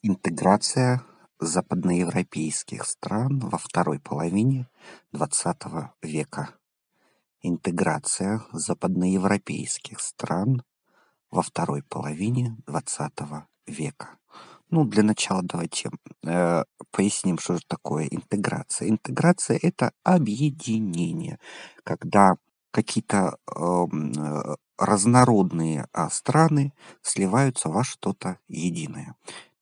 Интеграция западноевропейских стран во второй половине XX века. Интеграция западноевропейских стран во второй половине XX века. Ну, для начала давайте э, поясним, что же такое интеграция. Интеграция это объединение, когда какие-то эм, э, разнородные а, страны сливаются во что-то единое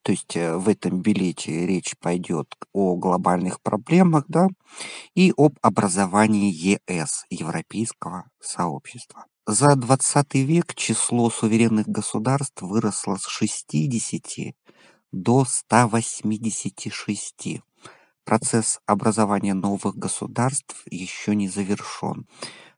то есть э, в этом билете речь пойдет о глобальных проблемах, да, и об образовании ЕС, Европейского сообщества. За 20 век число суверенных государств выросло с 60 до 186. Процесс образования новых государств еще не завершен.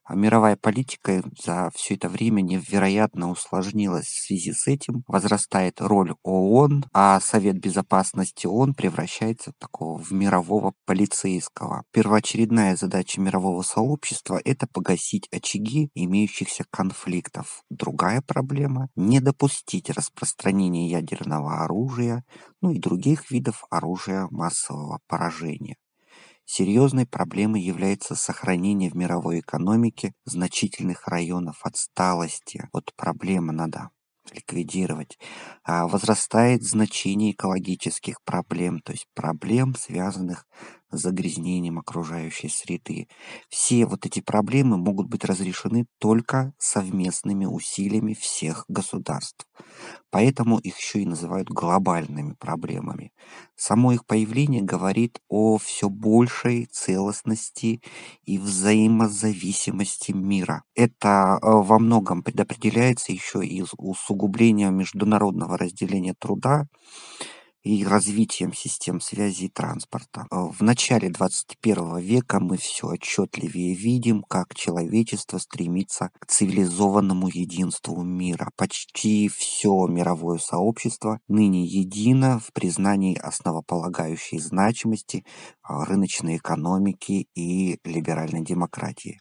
А мировая политика за все это время невероятно усложнилась. В связи с этим возрастает роль ООН, а Совет Безопасности ООН превращается в такого в мирового полицейского. Первоочередная задача мирового сообщества – это погасить очаги имеющихся конфликтов. Другая проблема – не допустить распространения ядерного оружия, ну и других видов оружия массового поражения. Серьезной проблемой является сохранение в мировой экономике значительных районов отсталости от проблемы надо ликвидировать. А возрастает значение экологических проблем, то есть проблем, связанных загрязнением окружающей среды. Все вот эти проблемы могут быть разрешены только совместными усилиями всех государств. Поэтому их еще и называют глобальными проблемами. Само их появление говорит о все большей целостности и взаимозависимости мира. Это э, во многом предопределяется еще и усугублением международного разделения труда, и развитием систем связи и транспорта. Э, в начале 21 века мы все отчетливее видим, как человечество стремится к цивилизованному единству мира. Почти все мировое сообщество ныне едино в признании основополагающей значимости э, рыночной экономики и либеральной демократии.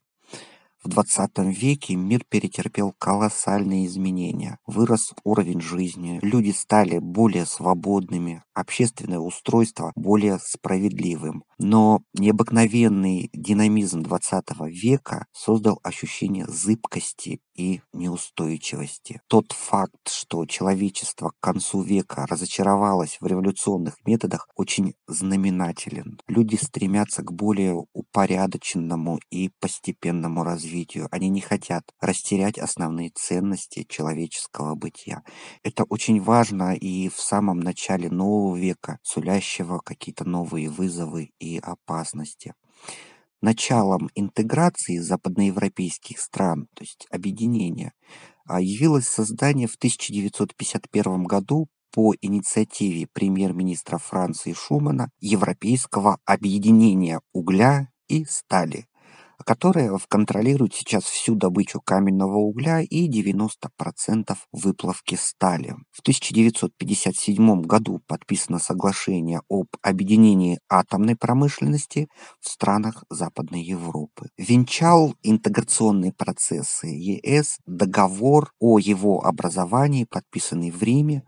В 20 веке мир перетерпел колоссальные изменения. Вырос уровень жизни, люди стали более свободными, общественное устройство более справедливым. Но необыкновенный динамизм XX века создал ощущение зыбкости и неустойчивости. Тот факт, что человечество к концу века разочаровалось в революционных методах, очень знаменателен. Люди стремятся к более упорядоченному и постепенному развитию. Они не хотят растерять основные ценности человеческого бытия. Это очень важно и в самом начале нового века, сулящего какие-то новые вызовы и и опасности. Началом интеграции западноевропейских стран, то есть объединения, а, явилось создание в 1951 году по инициативе премьер-министра Франции Шумана Европейского объединения угля и стали – которая контролирует сейчас всю добычу каменного угля и 90% выплавки стали. В 1957 году подписано соглашение об объединении атомной промышленности в странах Западной Европы. Венчал интеграционные процессы ЕС договор о его образовании, подписанный в Риме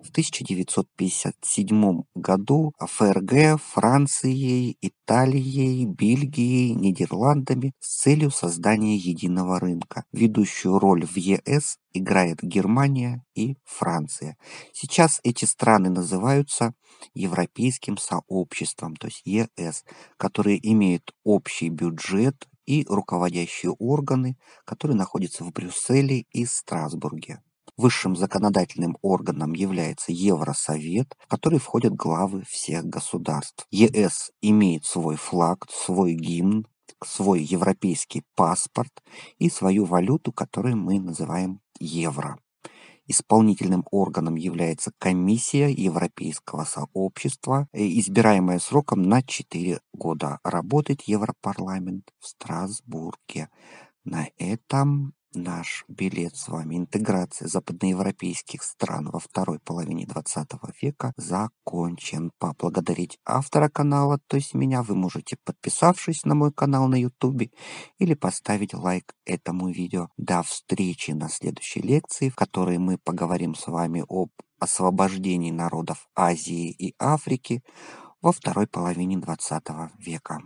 в 1957 году ФРГ, Францией, Италией, Италией, Бельгией, Нидерландами с целью создания единого рынка. Ведущую роль в ЕС играет Германия и Франция. Сейчас эти страны называются Европейским сообществом, то есть ЕС, которые имеют общий бюджет и руководящие органы, которые находятся в Брюсселе и Страсбурге. Высшим законодательным органом является Евросовет, в который входят главы всех государств. ЕС имеет свой флаг, свой гимн, свой европейский паспорт и свою валюту, которую мы называем евро. Исполнительным органом является комиссия Европейского сообщества, э, избираемая сроком на 4 года. Работает Европарламент в Страсбурге. На этом Наш билет с вами интеграция западноевропейских стран во второй половине 20 века закончен. Поблагодарить автора канала, то есть меня, вы можете, подписавшись на мой канал на YouTube или поставить лайк этому видео. До встречи на следующей лекции, в которой мы поговорим с вами об освобождении народов Азии и Африки во второй половине 20 века.